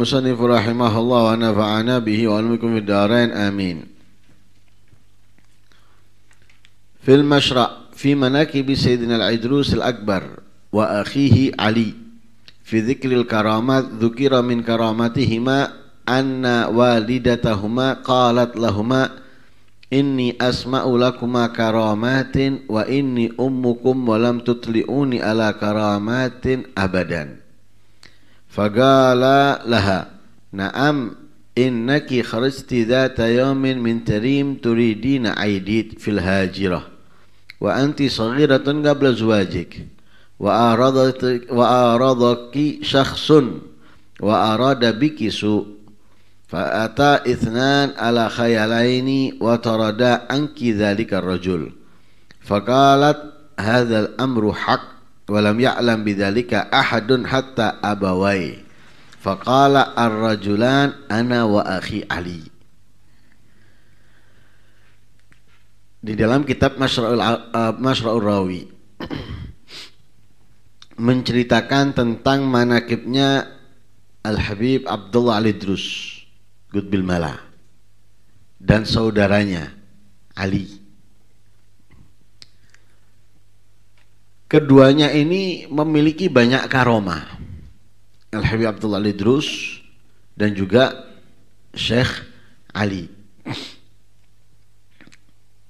المصنف رحمه الله ونفعنا به وعلمكم في الدارين آمين في المشرع في مناكب سيدنا العدروس الأكبر وأخيه علي في ذكر الكرامات ذكر من كراماتهما أن والدتهما قالت لهما إني أسمع لكما كرامات وإني أمكم ولم تطلعوني على كرامات أبداً فقال لها نعم إنك خرجت ذات يوم من تريم تريدين عيديت في الهاجرة وأنت صغيرة قبل زواجك وأعرضك, وأعرضك شخص وأراد بك سوء فأتى اثنان على خيالين وطردا عنك ذلك الرجل فقالت هذا الأمر حق walam ya'lam bidzalika ahadun hatta abawai faqala ar-rajulan ana wa akhi ali di dalam kitab Masra'ul uh, Masra'ul Rawi menceritakan tentang manakibnya Al-Habib Abdullah Ali Drus Gudbil Mala dan saudaranya Ali keduanya ini memiliki banyak karoma Al Habib Abdullah Lidrus dan juga Syekh Ali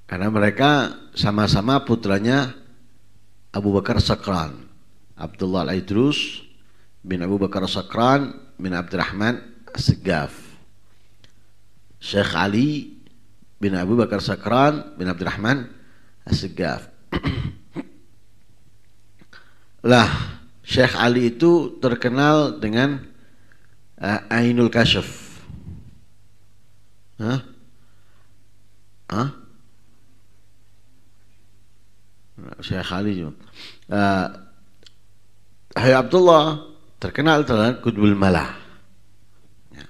karena mereka sama-sama putranya Abu Bakar Sakran Abdullah Al-Idrus bin Abu Bakar Sakran bin Abdurrahman Segaf Syekh Ali bin Abu Bakar Sakran bin Abdurrahman Segaf Lah, Syekh Ali itu terkenal dengan uh, Ainul Kashif. Hah? Hah? Syekh Ali juga. Uh, eh, Hayy Abdullah terkenal dengan Kudbul Malah. Ya.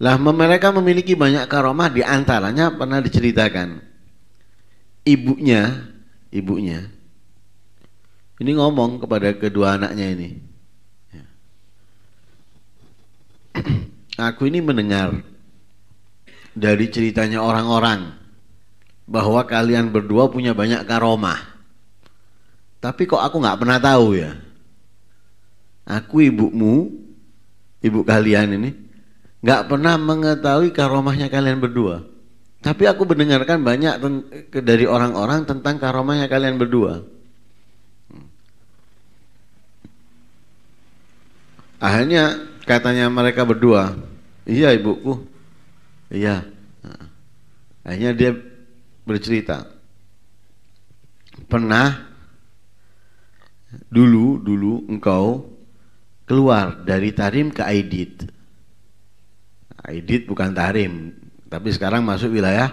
Lah mereka memiliki banyak karomah diantaranya pernah diceritakan ibunya, ibunya ini ngomong kepada kedua anaknya ini. Ya. Aku ini mendengar dari ceritanya orang-orang bahwa kalian berdua punya banyak karomah. Tapi kok aku nggak pernah tahu ya. Aku ibumu, ibu kalian ini, nggak pernah mengetahui karomahnya kalian berdua. Tapi aku mendengarkan banyak dari orang-orang tentang karomahnya kalian berdua. Akhirnya katanya mereka berdua, iya ibuku, iya. akhirnya dia bercerita, pernah dulu dulu engkau keluar dari Tarim ke Aidit. Aidit bukan Tarim, tapi sekarang masuk wilayah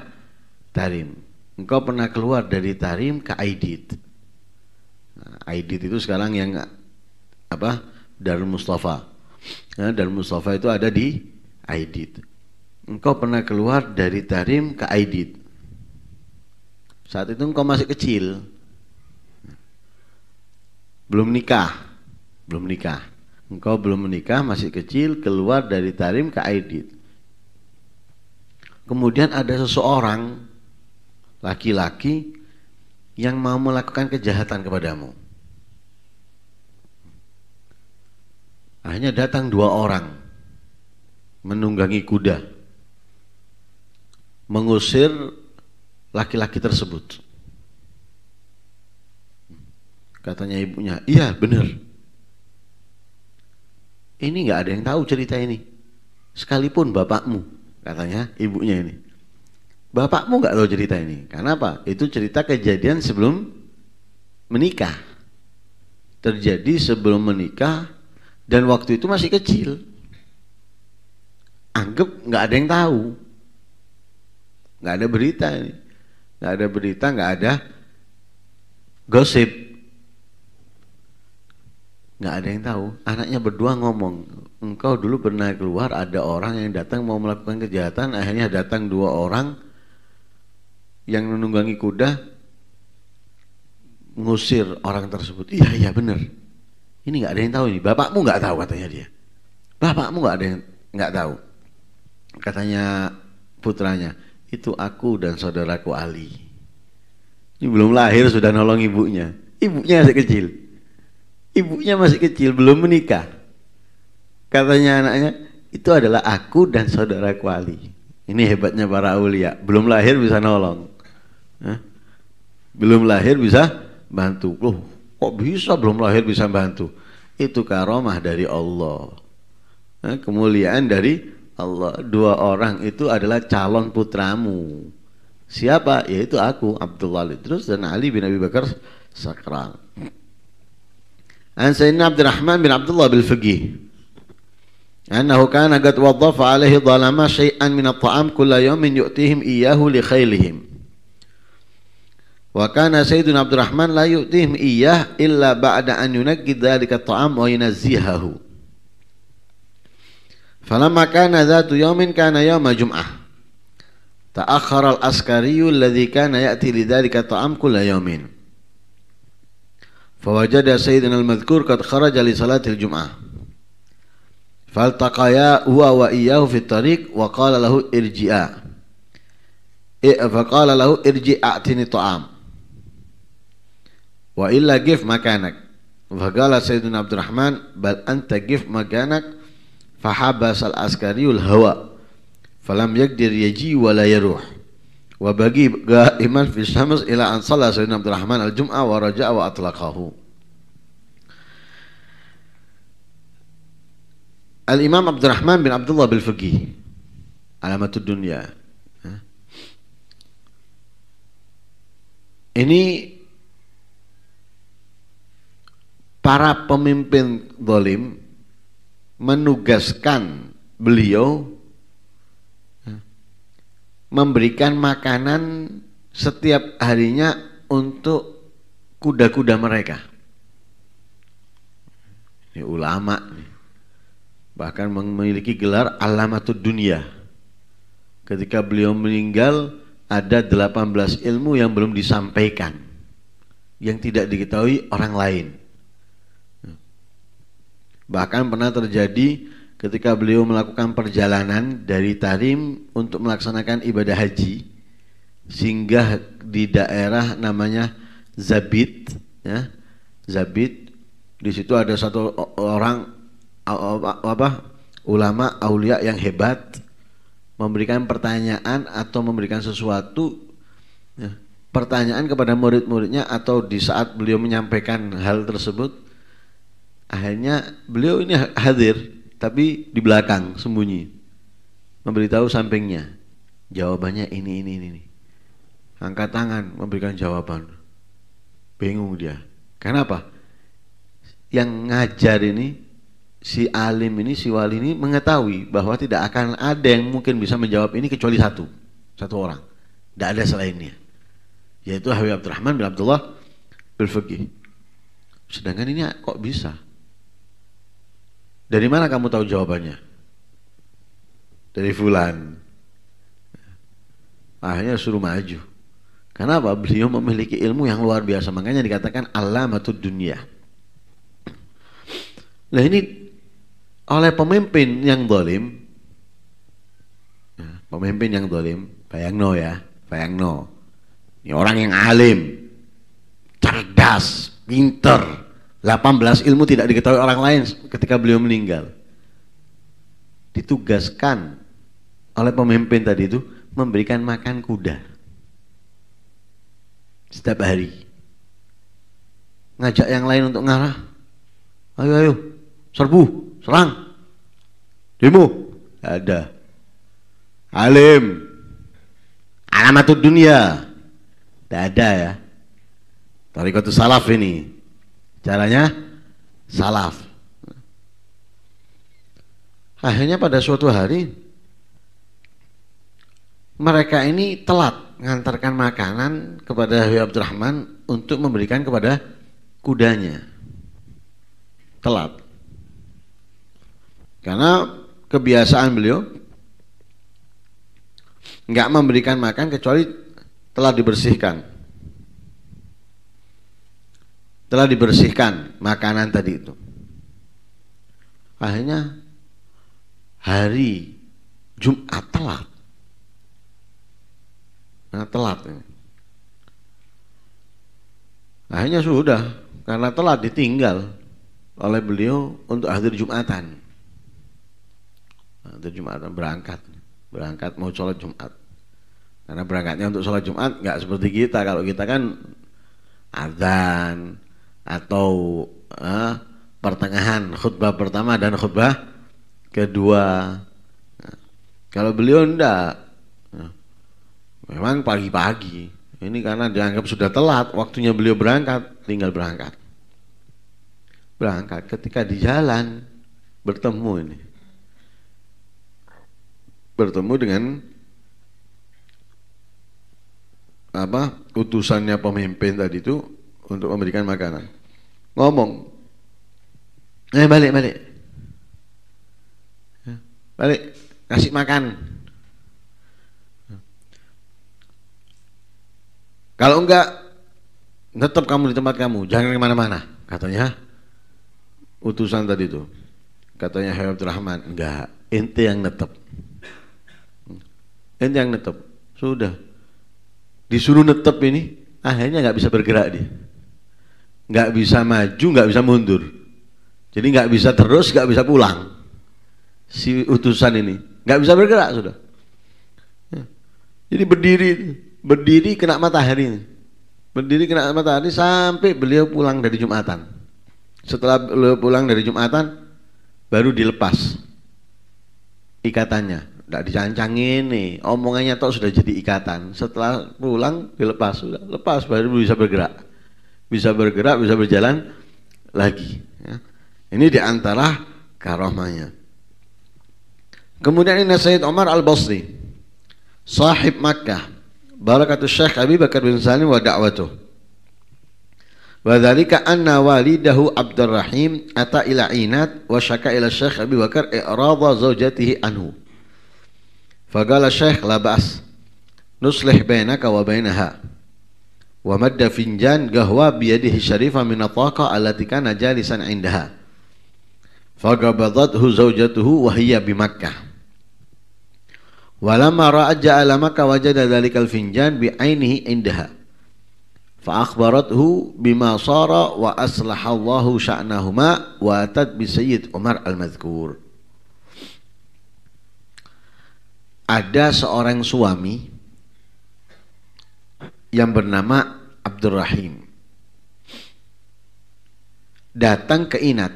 Tarim. Engkau pernah keluar dari Tarim ke Aidit. Nah, Aidit itu sekarang yang apa? Darul Mustafa. Nah, Darul Mustafa itu ada di Aidit. Engkau pernah keluar dari Tarim ke Aidit. Saat itu engkau masih kecil. Belum nikah. Belum nikah. Engkau belum menikah, masih kecil, keluar dari Tarim ke Aidit. Kemudian ada seseorang laki-laki yang mau melakukan kejahatan kepadamu. Akhirnya datang dua orang menunggangi kuda mengusir laki-laki tersebut. Katanya ibunya, iya benar. Ini nggak ada yang tahu cerita ini. Sekalipun bapakmu, katanya ibunya ini. Bapakmu nggak tahu cerita ini. Karena apa? Itu cerita kejadian sebelum menikah. Terjadi sebelum menikah dan waktu itu masih kecil. Anggap nggak ada yang tahu. Nggak ada berita ini. Nggak ada berita, nggak ada gosip. Nggak ada yang tahu. Anaknya berdua ngomong, engkau dulu pernah keluar ada orang yang datang mau melakukan kejahatan, akhirnya datang dua orang yang menunggangi kuda ngusir orang tersebut. Iya, iya benar ini nggak ada yang tahu ini bapakmu nggak tahu katanya dia bapakmu nggak ada yang nggak tahu katanya putranya itu aku dan saudaraku Ali ini belum lahir sudah nolong ibunya ibunya masih kecil ibunya masih kecil belum menikah katanya anaknya itu adalah aku dan saudaraku Ali ini hebatnya para ulia belum lahir bisa nolong Hah? belum lahir bisa bantu loh Kok bisa belum lahir bisa bantu? Itu karomah dari Allah. Nah, kemuliaan dari Allah. Dua orang itu adalah calon putramu. Siapa? Yaitu aku, Abdullah terus dan Ali bin Abi Bakar sakral An Sayyidina Abdurrahman bin Abdullah bil Faqih. qad كان alaihi dhalama عليه min at-ta'am الطعام yawmin yu'tihim iyyahu li khaylihim Wa kana Sayyidun Abdurrahman la yu'tihim iyyah illa ba'da an yunaqqid dhalika at-ta'am wa yunazzihahu. Falamma kana dhatu yawmin kana yawma jum'ah. Ta'akhkhara al-askari alladhi kana ya'ti li dhalika taam kull yawmin. fawajada sayyidun al-madhkur qad kharaja li salati al-jum'ah faltaqaya huwa wa iyyahu fi at-tariq wa qala lahu irji'a ارجئا فقال له ارجع أعتني طعام Wa illa gif makanak. Faqala Sayyidina Abdurrahman bal anta gif makanak fahabas al askariul hawa falam yakdir yaji wa yaruh wa bagi iman fi syams ila an salla Sayyidina Abdurrahman al jum'a wa raja'a wa atlaqahu Al Imam Abdurrahman bin Abdullah bil Faqih Alamatud Dunya ini para pemimpin dolim menugaskan beliau memberikan makanan setiap harinya untuk kuda-kuda mereka. Ini ulama nih. Bahkan memiliki gelar alamatud dunia. Ketika beliau meninggal ada 18 ilmu yang belum disampaikan. Yang tidak diketahui orang lain. Bahkan pernah terjadi ketika beliau melakukan perjalanan dari Tarim untuk melaksanakan ibadah haji singgah di daerah namanya Zabit ya Zabit di situ ada satu orang apa ulama aulia yang hebat memberikan pertanyaan atau memberikan sesuatu ya, pertanyaan kepada murid-muridnya atau di saat beliau menyampaikan hal tersebut akhirnya beliau ini hadir tapi di belakang sembunyi memberitahu sampingnya jawabannya ini ini ini, ini. angkat tangan memberikan jawaban bingung dia kenapa yang ngajar ini si alim ini si wali ini mengetahui bahwa tidak akan ada yang mungkin bisa menjawab ini kecuali satu satu orang tidak ada selainnya yaitu Habib Abdurrahman bin Abdullah berfikir sedangkan ini kok bisa dari mana kamu tahu jawabannya? Dari Fulan. Akhirnya suruh maju. Kenapa? Beliau memiliki ilmu yang luar biasa. Makanya dikatakan atau dunia. Nah ini oleh pemimpin yang dolim. Ya, pemimpin yang dolim. Bayangno ya. Bayangno. Ini orang yang alim. Cerdas. Pinter 18 ilmu tidak diketahui orang lain ketika beliau meninggal. Ditugaskan oleh pemimpin tadi itu memberikan makan kuda. Setiap hari. Ngajak yang lain untuk ngarah. Ayo, ayo, serbu, serang. Demo, ada. Alim, alamatud dunia. Tidak ada ya. Tarikatul salaf ini Caranya salaf. Akhirnya pada suatu hari mereka ini telat mengantarkan makanan kepada Habib Abdurrahman untuk memberikan kepada kudanya. Telat. Karena kebiasaan beliau nggak memberikan makan kecuali telah dibersihkan telah dibersihkan makanan tadi itu. Akhirnya hari Jumat telat. Nah, telat ini. Akhirnya sudah karena telat ditinggal oleh beliau untuk hadir Jumatan. Hadir Jumatan berangkat, berangkat mau sholat Jumat. Karena berangkatnya untuk sholat Jumat nggak seperti kita kalau kita kan azan atau eh, pertengahan khutbah pertama dan khutbah kedua. kalau beliau enggak, eh, memang pagi-pagi. Ini karena dianggap sudah telat, waktunya beliau berangkat, tinggal berangkat. Berangkat ketika di jalan bertemu ini. Bertemu dengan apa utusannya pemimpin tadi itu untuk memberikan makanan. Ngomong. Eh balik balik. Ya, balik kasih makan. Kalau enggak tetap kamu di tempat kamu, jangan kemana-mana katanya utusan tadi itu katanya Habib Rahman enggak ente yang netep hmm. ente yang netep sudah disuruh netep ini akhirnya enggak bisa bergerak dia nggak bisa maju nggak bisa mundur jadi nggak bisa terus nggak bisa pulang si utusan ini nggak bisa bergerak sudah ya. jadi berdiri berdiri kena matahari berdiri kena matahari sampai beliau pulang dari jumatan setelah beliau pulang dari jumatan baru dilepas ikatannya tidak dicancangin nih omongannya toh sudah jadi ikatan setelah pulang dilepas sudah lepas baru bisa bergerak bisa bergerak, bisa berjalan lagi. Ya. Ini diantara karomahnya. Kemudian ini Sayyid omar Al-Basri, sahib Makkah, barakatul Syekh Abi Bakar bin Salim wa da'watuh. Wadhalika anna walidahu Abdurrahim ata ila inat wa syaka ila Syekh Abi Bakar i'rada zawjatihi anhu. Fagala Syekh la Nuslih bainaka wa bainaha wa madda finjan gahwa biyadihi syarifa min ataqa allati kana jalisan indaha faqabadathu zawjatuhu wa hiya bi makkah walamma ra'a ja'ala makkah wajada dzalikal finjan bi ainihi indaha fa akhbarathu bima sara wa aslaha Allahu sya'nahuma wa atat bi sayyid Umar al-Madhkur ada seorang suami yang bernama Abdurrahim datang ke Inat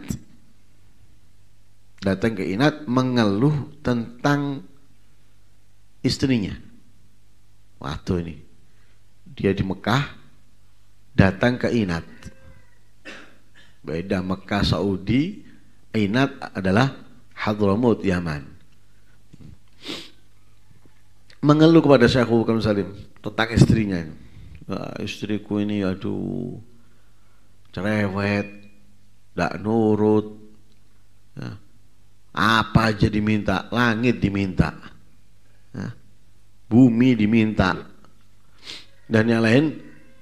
datang ke Inat mengeluh tentang istrinya waktu ini dia di Mekah datang ke Inat beda Mekah Saudi Inat adalah Hadramut Yaman mengeluh kepada Syekh Abu Salim tentang istrinya ini Nah, istriku ini aduh cerewet, tidak nurut. Nah, apa aja diminta, langit diminta, nah, bumi diminta, dan yang lain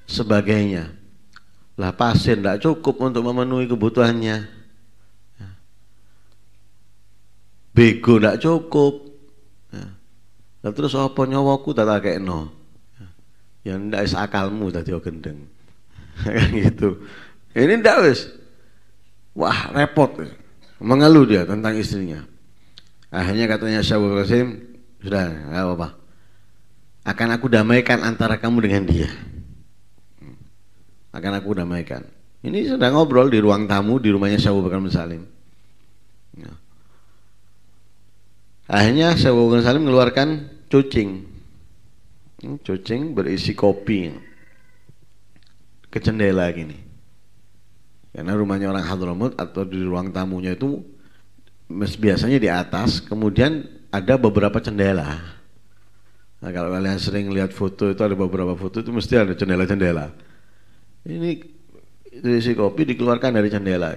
sebagainya. Lah pasien tidak cukup untuk memenuhi kebutuhannya. Ya. Bego tidak cukup. Nah, terus apa nyawaku tak kayak no. Ya ndak is akalmu tadi gendeng. kan gitu. Ini ndak wis. Wah, repot. Ya. Mengeluh dia tentang istrinya. Akhirnya katanya Syawal Rasim sudah, nggak apa-apa. Akan aku damaikan antara kamu dengan dia. Hmm. Akan aku damaikan. Ini sedang ngobrol di ruang tamu di rumahnya Syawal Bakar Salim. Ya. Akhirnya Syawal Bakar mengeluarkan cucing. Cucing berisi kopi ke jendela gini. Karena rumahnya orang Hadramut atau di ruang tamunya itu biasanya di atas, kemudian ada beberapa jendela. Nah, kalau kalian sering lihat foto itu ada beberapa foto itu mesti ada jendela-jendela. Ini berisi kopi dikeluarkan dari jendela.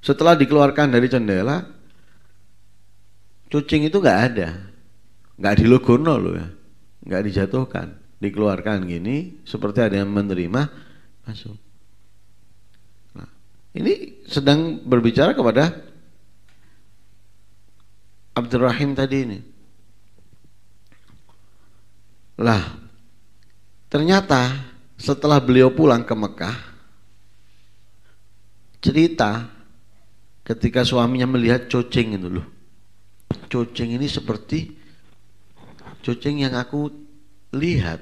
Setelah dikeluarkan dari jendela, cucing itu nggak ada nggak dilogono loh ya nggak dijatuhkan dikeluarkan gini seperti ada yang menerima masuk nah, ini sedang berbicara kepada Abdurrahim tadi ini lah ternyata setelah beliau pulang ke Mekah cerita ketika suaminya melihat cocing itu loh cocing ini seperti Kucing yang aku lihat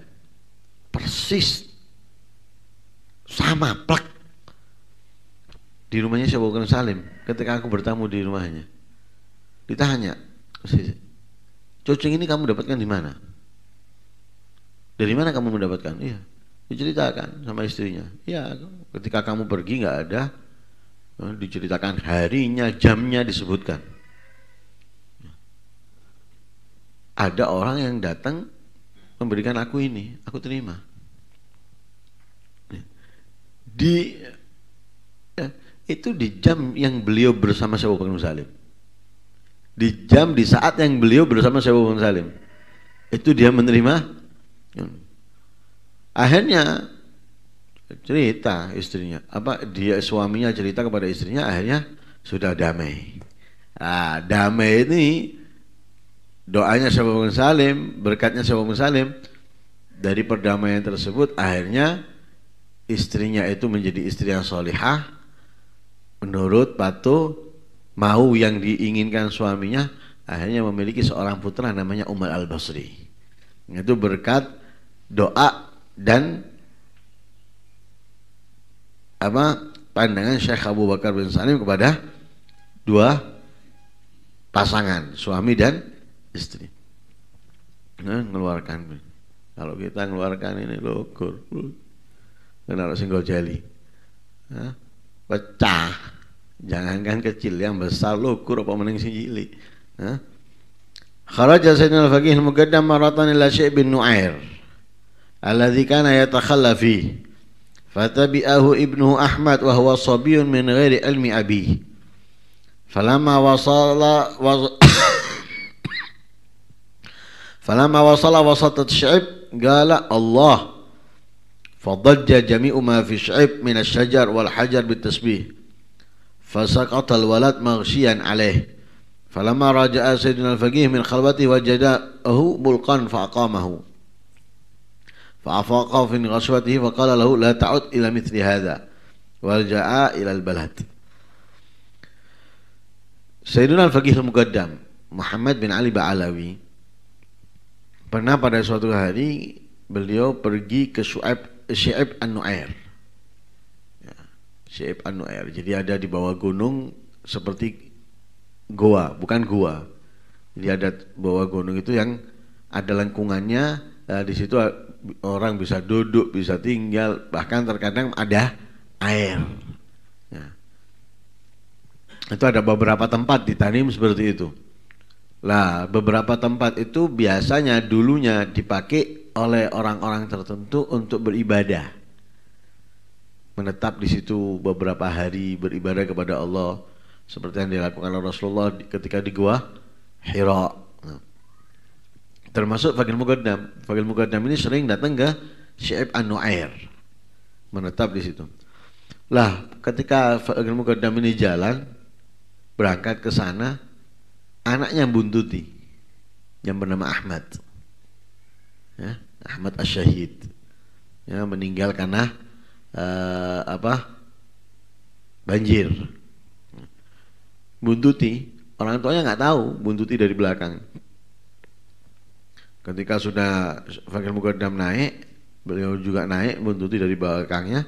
persis sama plek di rumahnya Syekh Bukan Salim ketika aku bertamu di rumahnya ditanya cucing ini kamu dapatkan di mana dari mana kamu mendapatkan iya diceritakan sama istrinya Iya, ketika kamu pergi nggak ada eh, diceritakan harinya jamnya disebutkan ada orang yang datang memberikan aku ini, aku terima. Ya. Di ya, itu di jam yang beliau bersama Syekh Bakar Salim. Di jam di saat yang beliau bersama Syekh Bakar Salim. Itu dia menerima. Akhirnya cerita istrinya, apa dia suaminya cerita kepada istrinya akhirnya sudah damai. Nah, damai ini doanya sahabat Salim, berkatnya sahabat Salim dari perdamaian tersebut akhirnya istrinya itu menjadi istri yang solihah menurut patuh mau yang diinginkan suaminya akhirnya memiliki seorang putra namanya Umar Al Basri itu berkat doa dan apa pandangan Syekh Abu Bakar bin Salim kepada dua pasangan suami dan istri nah, ngeluarkan kalau kita ngeluarkan ini logur dan single singgol jali nah, pecah jangankan kecil yang besar logur apa mending sing Kalau nah. Kharaja Sayyidina Al-Faqih Al-Mugaddam maratan ila Syekh bin Nu'air alladhi kana yatakhalla fihi فتبعه ابنه أحمد وهو sabiyun min غير almi أبيه فلما wasala. فلما وصل وسط الشعب قال الله فضج جميع ما في الشعب من الشجر والحجر بالتسبيح فسقط الولد مغشيا عليه فلما رجع سيدنا الفقيه من خلوته وجداه ملقا فأقامه فأفاق في غشوته فقال له لا تعد إلى مثل هذا ورجع إلى البلد سيدنا الفقيه المقدم محمد بن علي بعلوي Pernah pada suatu hari beliau pergi ke Su'aib Syaib An-Nu'air. Ya, Syaib An-Nu'air. Jadi ada di bawah gunung seperti goa, bukan gua. Jadi ada bawah gunung itu yang ada lengkungannya, eh, di situ eh, orang bisa duduk, bisa tinggal, bahkan terkadang ada air. Ya. Itu ada beberapa tempat ditanim seperti itu. Lah, beberapa tempat itu biasanya dulunya dipakai oleh orang-orang tertentu untuk beribadah. Menetap di situ beberapa hari beribadah kepada Allah seperti yang dilakukan oleh Rasulullah ketika di gua Hira. Nah. Termasuk Fagil Mugaddam. Fagil Mugaddam ini sering datang ke Syaib An-Nu'air. Menetap di situ. Lah, ketika Fagil Mugaddam ini jalan berangkat ke sana, anaknya buntuti yang bernama Ahmad ya, Ahmad Asyahid ya, meninggal karena uh, eh, apa banjir buntuti orang tuanya nggak tahu buntuti dari belakang ketika sudah Fakir Mukaddam naik beliau juga naik buntuti dari belakangnya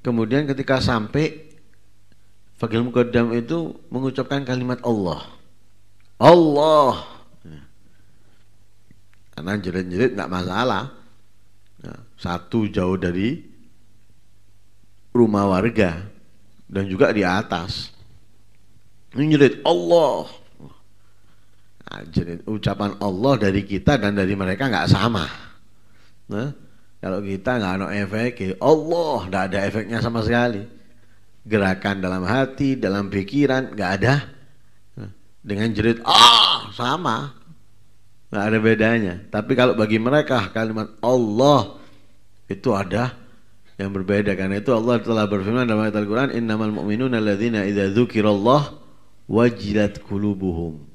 kemudian ketika sampai Fakir Mukaddam itu mengucapkan kalimat Allah Allah karena jerit-jerit nggak masalah ya, satu jauh dari rumah warga dan juga di atas ini jerit Allah nah, jerit ucapan Allah dari kita dan dari mereka nggak sama nah, kalau kita nggak ada efek ya Allah tidak ada efeknya sama sekali gerakan dalam hati dalam pikiran nggak ada dengan jerit ah sama nggak ada bedanya tapi kalau bagi mereka kalimat Allah itu ada yang berbeda karena itu Allah telah berfirman dalam ayat Al-Qur'an innamal mu'minuna alladzina idza Allah wajilat kulubuhum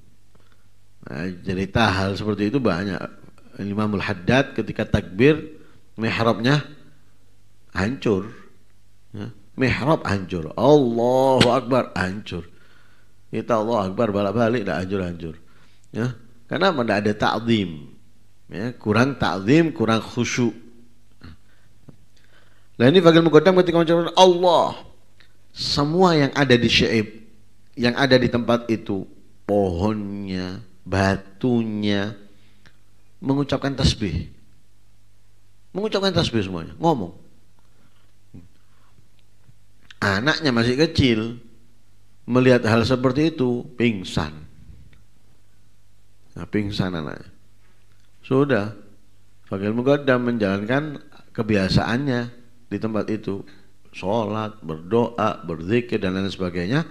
nah, cerita hal seperti itu banyak Imamul Haddad ketika takbir mihrabnya hancur ya. hancur Allahu Akbar hancur kita Allah Akbar balik-balik dah hancur-hancur. Ya. Karena tidak ada ta'zim. Ya, kurang ta'zim, kurang khusyuk. Lain ini bagian Muqaddam ketika mengucapkan Allah semua yang ada di Syaib yang ada di tempat itu pohonnya, batunya mengucapkan tasbih. Mengucapkan tasbih semuanya, ngomong. Anaknya masih kecil, melihat hal seperti itu pingsan. Nah, pingsan anaknya. Sudah, fakir Mugaddam menjalankan kebiasaannya di tempat itu. Sholat, berdoa, berzikir dan lain sebagainya.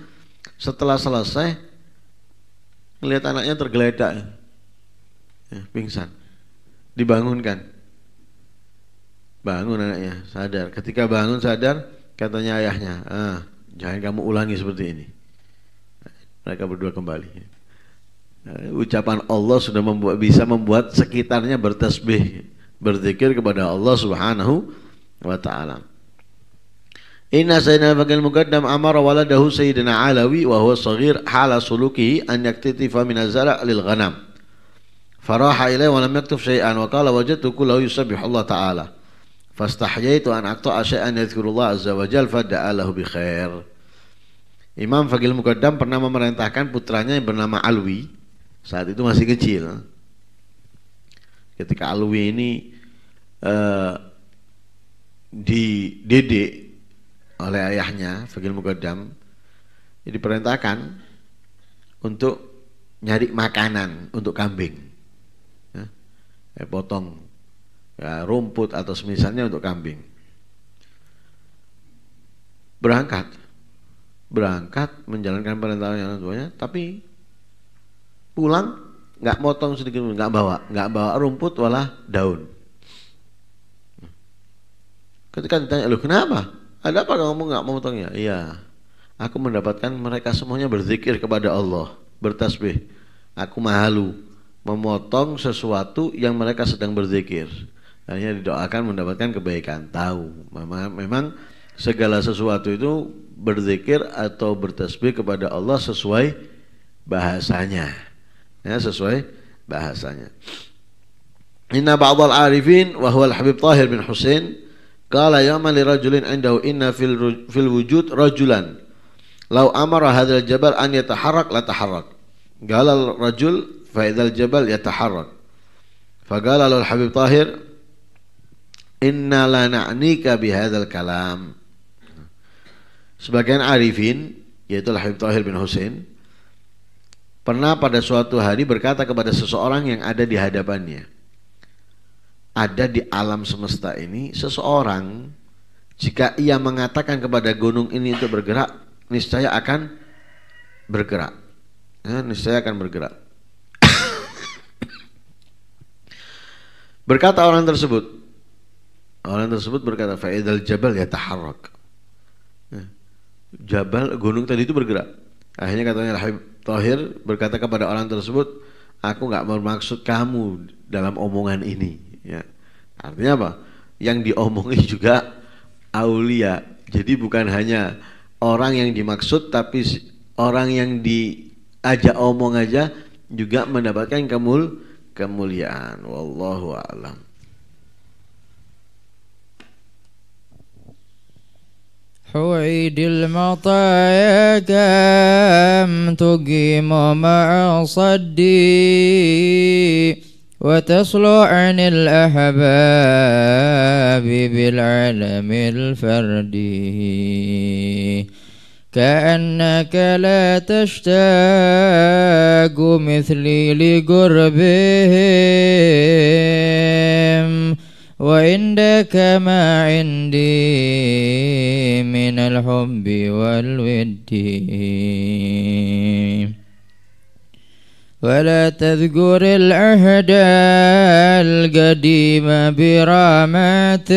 Setelah selesai, melihat anaknya tergeledak, ya, pingsan, dibangunkan bangun anaknya sadar ketika bangun sadar katanya ayahnya ah, jangan kamu ulangi seperti ini mereka berdua kembali. Nah, ucapan Allah sudah membuat, bisa membuat sekitarnya bertasbih, berzikir kepada Allah Subhanahu wa taala. Inna Sayyidina Fakil Muqaddam amara waladahu Sayyidina Alawi wa huwa saghir hala sulukihi an yaktitifa min azara lil ghanam. Faraha ilai wa lam yaktuf syai'an wa qala wajadtu kullahu yusabih Allah ta'ala. Fastahyaitu an akta'a syai'an yadhkurullah azza wa jalla fada'a bi khair. Imam Fakil Mukaddam pernah memerintahkan putranya yang bernama Alwi saat itu masih kecil. Ketika Alwi ini eh, dididik oleh ayahnya Fagil Mukaddam, diperintahkan untuk nyari makanan untuk kambing, ya, potong ya, rumput atau semisalnya untuk kambing. Berangkat berangkat menjalankan perintah orang tuanya tapi pulang nggak motong sedikit pun nggak bawa nggak bawa rumput walah daun ketika ditanya lu kenapa ada apa kamu nggak mau motongnya iya aku mendapatkan mereka semuanya berzikir kepada Allah bertasbih aku malu memotong sesuatu yang mereka sedang berzikir hanya didoakan mendapatkan kebaikan tahu memang segala sesuatu itu berzikir atau bertasbih kepada Allah sesuai bahasanya. Ya, sesuai bahasanya. Inna ba'dal arifin wa huwa al-Habib Tahir bin Husain qala yama li rajulin indahu inna fil fil wujud rajulan law amara hadzal jabal an yataharrak la taharrak. Qala rajul fa idzal jabal yataharrak. fa qala al-Habib Tahir inna la na'nika hadzal kalam. Sebagian arifin, yaitu Habib Tahir bin Hussein, pernah pada suatu hari berkata kepada seseorang yang ada di hadapannya, ada di alam semesta ini seseorang jika ia mengatakan kepada gunung ini untuk bergerak, niscaya akan bergerak. Ya, niscaya akan bergerak. berkata orang tersebut, orang tersebut berkata, Faidal Jabal ya taharrak jabal gunung tadi itu bergerak. Akhirnya katanya Habib Tohir berkata kepada orang tersebut, aku nggak bermaksud kamu dalam omongan ini. Ya. Artinya apa? Yang diomongi juga aulia. Jadi bukan hanya orang yang dimaksud, tapi orang yang diajak omong aja juga mendapatkan kemul kemuliaan. Wallahu a'lam. حويد المطايا كم تقيم مع صدي وتصلو عن الأحباب بالعلم الفردي كأنك لا تشتاق مثلي لقربهم وعندك ما عندي من الحب والود ولا تذكر العهد القديم برامات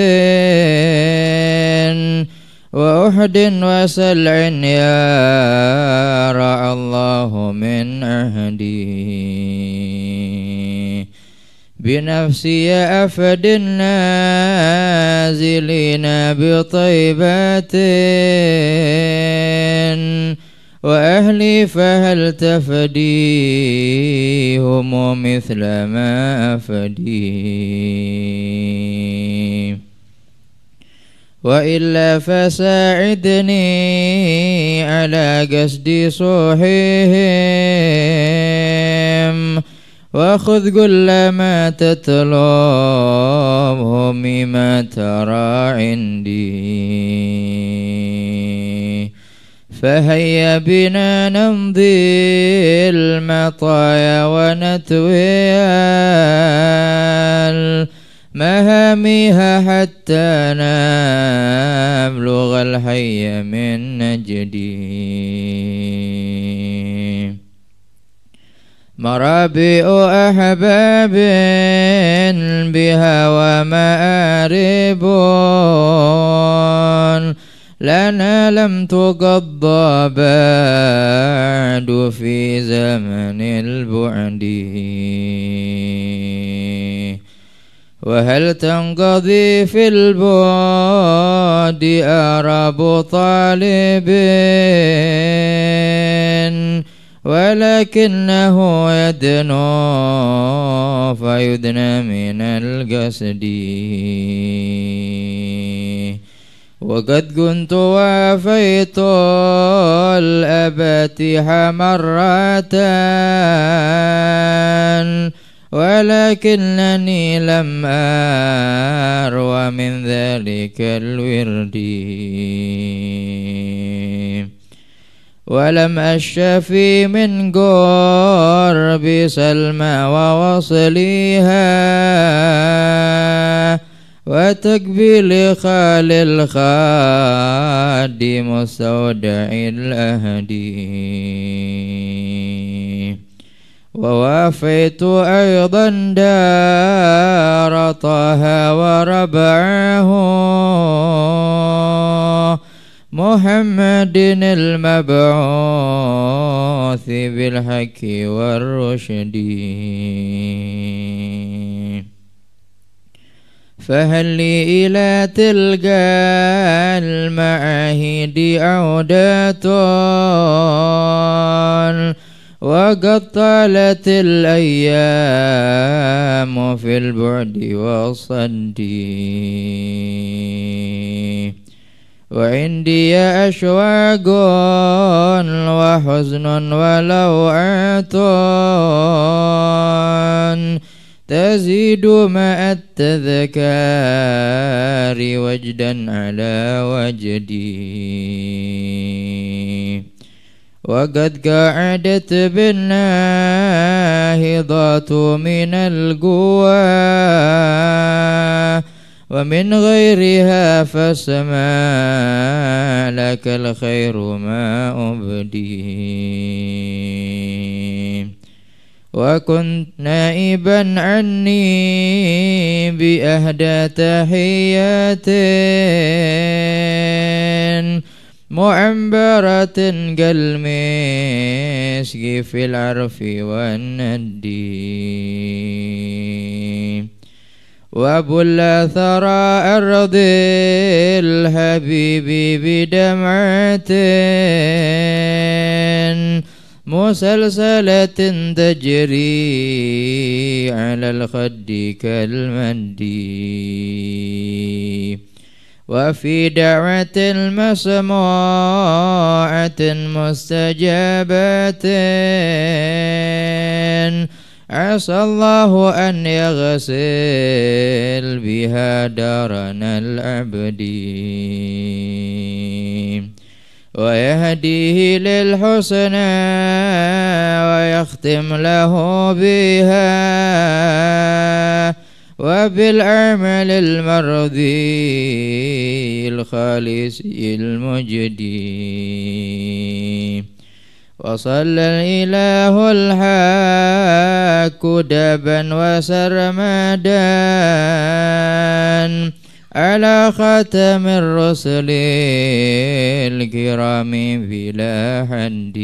وأحد وسلع يا رأى الله من أهدي بنفسي أفد النازلين بطيبات وأهلي فهل تفديهم مثل ما أفدي وإلا فساعدني على قصد صحيهم وخذ كل ما تتلوه مما ترى عندي فهيا بنا نمضي المطايا ونتوي مهامها حتى نبلغ الحي من نجدي مرابئ أحباب بها ومآرب لنا لم تقض بعد في زمن البعد وهل تنقضي في البعد أرب طالبين ولكنه يدنو فيدنى من القصد وقد كنت وافيت الأباتح مرة ولكنني لم أروى من ذلك الورد ولم أشفي من قرب سلمى ووصليها وتقبيل خال الخاد مستودع الأهدي ووافيت أيضا دار طه وربعهم محمد المبعوث بالحق والرشد فهل لي إلى تلك المعاهد عودة وقد طالت الأيام في البعد والصد وعندي أشواق وحزن ولوعة تزيد ماء التذكار وجدا على وجدي وقد قعدت بالناهضات من القوى ومن غيرها فسما لك الخير ما أبدي وكنت نائبا عني بأهدى تحيات معبرة كالمسك في العرف والندي وبل ثرى أرض الحبيب بدمعة مسلسلة تجري على الخد كالمد وفي دعوة مسموعة مستجابة عسى الله أن يغسل بها دارنا العبد ويهديه للحسنى ويختم له بها وبالعمل المرضي الخالص المجدي وصلى الإله الحاك دبا وسرمدا على ختم الرسل الكرام بلا حد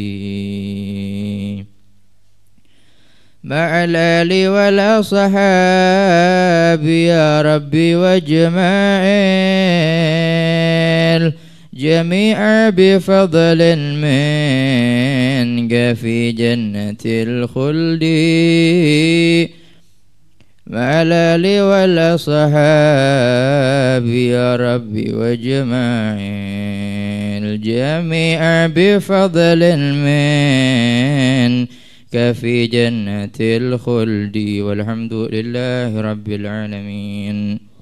مع الآل والأصحاب يا ربي واجمعين جميعا بفضل منك في جنة الخلد مع الأهل والأصحاب يا ربي واجمع الجميع بفضل منك في جنة الخلد والحمد لله رب العالمين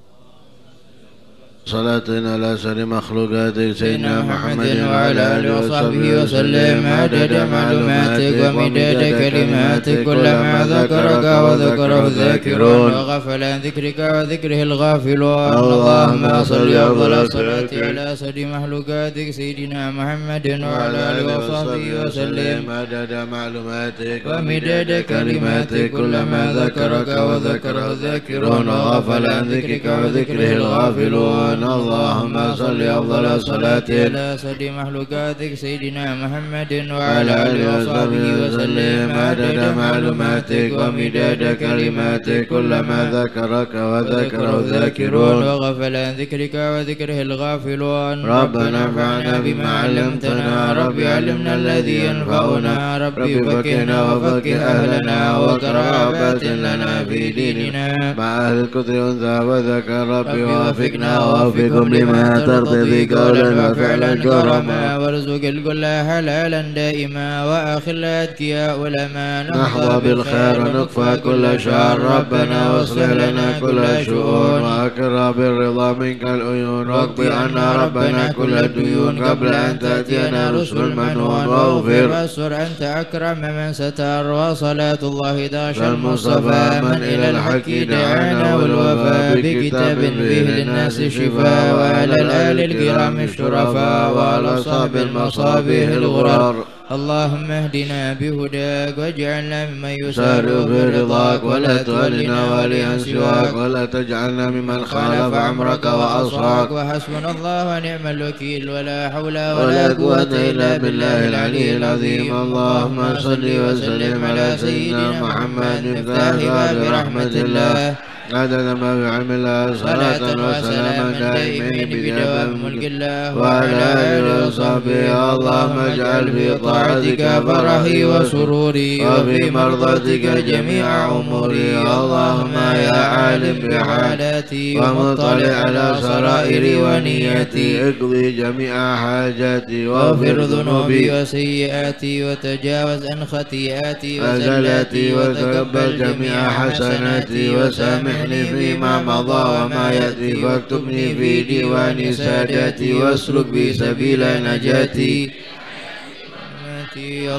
صلاة على سر مخلوقاتك سيدنا محمد وعلى آله وصحبه وسلم عدد معلوماتك ومداد كلماتك كلما ذكرك وذكره الذاكرون وغفل عن ذكرك وذكره الغافلون اللهم صل أفضل الصلاة على سر مخلوقاتك سيدنا محمد وعلى آله وصحبه وسلم عدد معلوماتك ومداد كلماتك كلما ذكرك وذكره الذاكرون وغفل عن ذكرك وذكره الغافلون محمد اللهم صل أفضل الصلاة على سيد مخلوقاتك سيدنا محمد وعلى آله وصحبه وسلم عدد معلوماتك ومداد كلماتك كلما ذكرك وذكره الذاكرون وغفل عن ذكرك وذكره الغافلون ربنا انفعنا بما علمتنا رب علمنا الذي ينفعنا رب فكنا وفك أهلنا وكرابات لنا في ديننا مع أهل الكثر أنثى وذكر ربي وافقنا الله لما ترضي في قولا وفعلا كرما وارزق الكل حلالا دائما واخل اذكياء ولما نحظى بالخير ونكفى كل شر ربنا واصلح لنا كل شؤون واكرم بالرضا منك العيون واقض عنا ربنا كل الديون قبل ان تاتينا رسل المنون واغفر واستر انت اكرم من ستر وصلاه الله داش المصطفى من الى الحق دعانا والوفاء بكتاب به للناس شفاء الشفاء وعلى الآل الكرام الشرفاء وعلى أصحاب المصابيح الغرار اللهم اهدنا بهداك واجعلنا ممن يسار في رضاك ولا تولنا وليا سواك ولا تجعلنا ممن خالف عمرك واصاك وحسبنا الله ونعم الوكيل ولا حول ولا قوه الا بالله العلي العظيم اللهم صل وسلم على سيدنا محمد مفتاح باب رحمه الله عدد ما عمل صلاة وسلاما دائمين بدم ملك الله وعلى آله وصحبه اللهم اجعل في طاعتك فرحي وسروري وفي مرضتك جميع أموري اللهم يا عالم بحالاتي ومطلع على سرائري ونيتي اقضي جميع حاجاتي واغفر ذنوبي وسيئاتي وتجاوز عن خطيئاتي وزلاتي وتقبل جميع حسناتي وسامح Ahli mada wa ma yati Faktubni fi diwani sadati Wasrubi sabila najati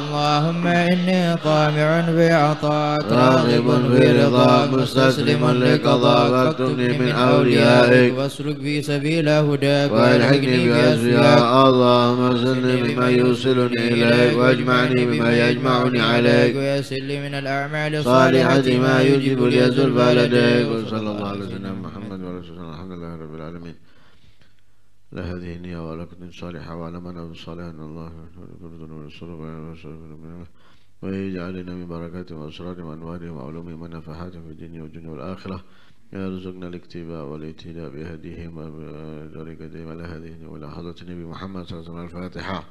اللهم إني طامع بعطاك راغب في رضاك مستسلم لقضاك اكتبني من أوليائك واسلك في سبيل هداك والحقني بأزياء اللهم سلني بما يوصلني إليك واجمعني بما يجمعني عليك ويسر لي من الأعمال الصالحة ما يجب لي زلفى لديك وصلى الله على سيدنا محمد وعلى آله وصحبه الحمد لله رب العالمين هذه النية وعلى كل صالحة وعلى من أبو صالح أن الله يكون ذنوب الصلوب ويجعلنا من بركاته وأسراره وأنواره وعلومه ونفحاته في الدنيا والدنيا والآخرة يرزقنا الاكتفاء والاهتداء بهديهم ديما على النية وإلى حضرة النبي محمد صلى الله عليه وسلم الفاتحة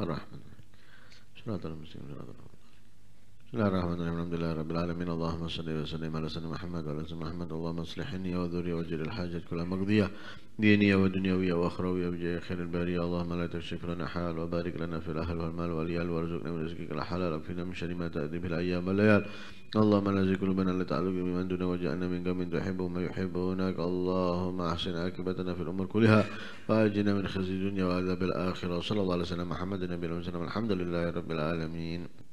الرحمن صراط المسلمين بسم الله الرحمن الرحيم الحمد لله رب العالمين اللهم صل وسلم على سيدنا محمد وعلى سيدنا محمد اللهم اصلح وذري وجل الحاجة كلها مقضية دينية ودنيوية وأخروية بجاه خير البرية اللهم لا تكشف لنا حال وبارك لنا في الأهل والمال والعيال وارزقنا من رزقك الحلال وكفنا من شر ما تأتي في الأيام والليال اللهم لا زي قلوبنا لتعلق بمن دون وجعلنا من قوم ما يحبونك اللهم أحسن عاقبتنا في الأمور كلها فأجنا من خزي الدنيا وعذاب الآخرة صلى الله على سيدنا محمد النبي وسلم الحمد لله رب العالمين